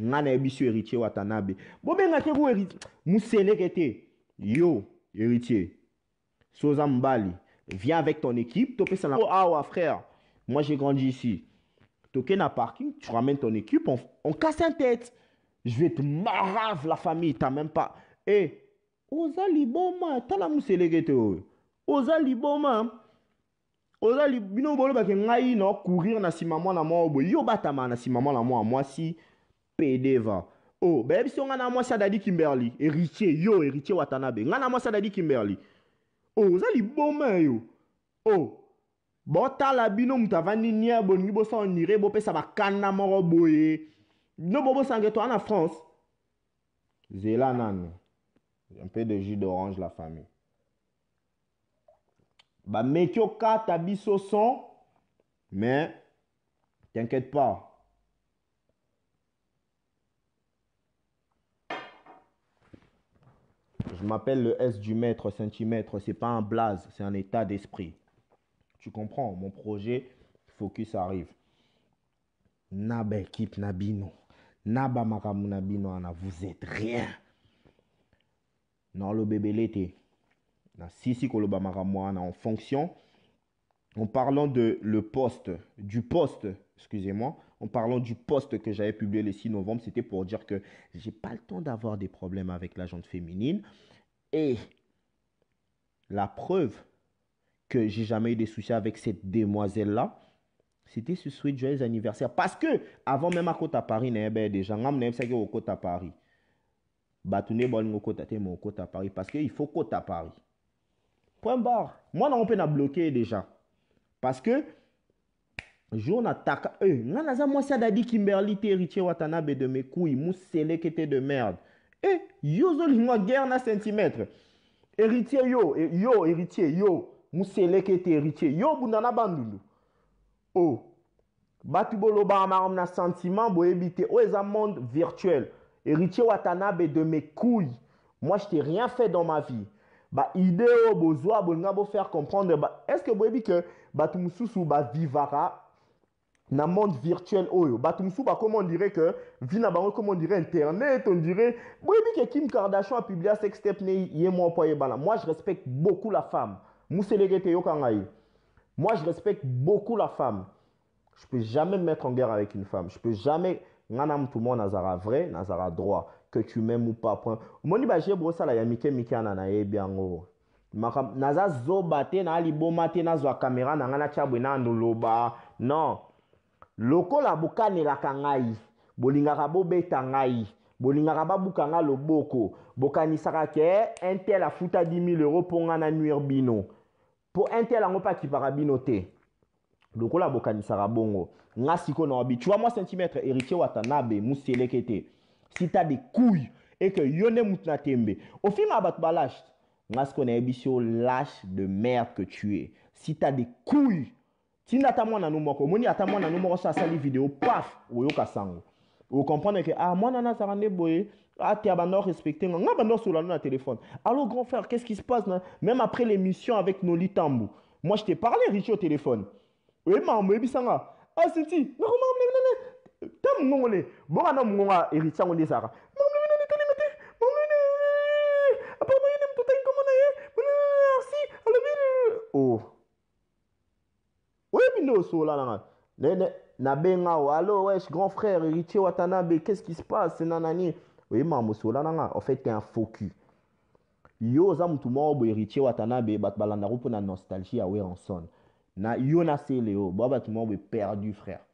ngana ebiso héritier watanabe bobengaki ku muselekete yo héritier soza mbali viens avec ton équipe topesa na oh, awa ah, frère moi j'ai grandi ici toke na parking tu ramènes ton équipe on, on casse un tête je vais te marave la famille t'as même pas et eh, oza liboma tala muselekete oyo oh. oza liboma ozali bino bolobaki ngai courir na nsima maman mwa oboye yo batama na nsima mwana mwa si pedeva o oh, bayebi so ngai na mwasi adadi kimberly héritier yo héritier watanabe ngai na mwasi adadi kimberly o oh, oza liboma yo o oh, botala bino moto avandi nia bolingi bosa onire bopesa bakanda moko boye no bobosange to ana france zela nano un peu de jus d'orange la famille bameki okata biso son mais t'inquiète pas Je m'appelle le S du mètre, centimètre. C'est pas un blaze, c'est un état d'esprit. Tu comprends Mon projet, focus arrive. Naba Kip Nabino. Naba Nabino vous êtes rien. non le bébé l'été. Dans Sisi Koloba en fonction. En parlant de le poste, du poste excusez-moi, en parlant du post que j'avais publié le 6 novembre, c'était pour dire que j'ai pas le temps d'avoir des problèmes avec la féminine. Et la preuve que j'ai jamais eu des soucis avec cette demoiselle-là, c'était ce Sweet joyeux anniversaire. Parce que, avant même à côte à Paris, avait déjà même ça au côte à Paris. Batouné bon au côte à à Paris. Parce qu'il faut côte à Paris. Point barre. Moi, non, on peut bloquer déjà. Parce que, jonataka e eh, nga naza mwasi adadi kimberly te héritier watanabe de mekui moseleke te de merde e yo ozolingwa guerre na centimètre héritier yo e, yo héritier yo moseleke te héritier yo bunda na bandundu o oh. bato bolobaka makambo na sentiment boyebi te oyo oh, eza monde virtuel héritier watanabe de mekui moi je t'ai rien fait dans ma vie baide oyo oh, bozwa bolinga bofaire comprendre ba, est ce que boyebi ke bato mosusu bavivaka dans monde virtuel oyo oh bato mosusu bakoma on dirait que vie na bango on dirait internet on dirait que kim kardashian apublia sextep ne ye moko ayebana moi je respecte beaucoup la femme moseleke te yoka ngai moi je respecte beaucoup la femme je peux jamais me mettre en guerre avec une femme je peux jamais nanam tout le monde nazala vrai nazala droit que tu m'aimes ou pas point omoni baje bosala ya mike mike wana nayebi eh yango oh. naza zoba te naya na te a kamera na ngai na bwe non lokola bokanelaka ngai bolingaka bobeta ngai bolingaka babuka nga loboko bokanisaka ke intel afuta 10 000 euro mpo nga na nuire bino mpo intel yango mpe akipaka bino te lokola bokanisaka bongo nga sikoyo na wabi tu vois moi centimetre héritier watanabe musieleke te si ta de couille e ke yo nde mutu na tembe ofingaka bato balashe nga sikoyo nayebi si yo lashe de merde que tu es si ta de couille tu ata mwana no moko moni ata mwana no moko sa sali video paf oyoka sango okomprendre ke ah mwana na Tu boye tu ya respecter, respecte nga sur la téléphone allo grand frère qu'est ce qui se passe même après l'émission avec noli tambo moi je t'ai parlé richi au téléphone oyebimaka moyebisa bisanga, ah siti nakomaka ta mongongo le bonga na mongongo Oh. Leoso là, là. nabenga allo wesh grand frère héritier Watanabe qu'est-ce qui se passe nanani oui maman là là en fait t'es un faux cul yo zam tout moko boye héritier Watanabe bat balanda pour na nostalgie à en son na yo na seleo ba bat moko perdu frère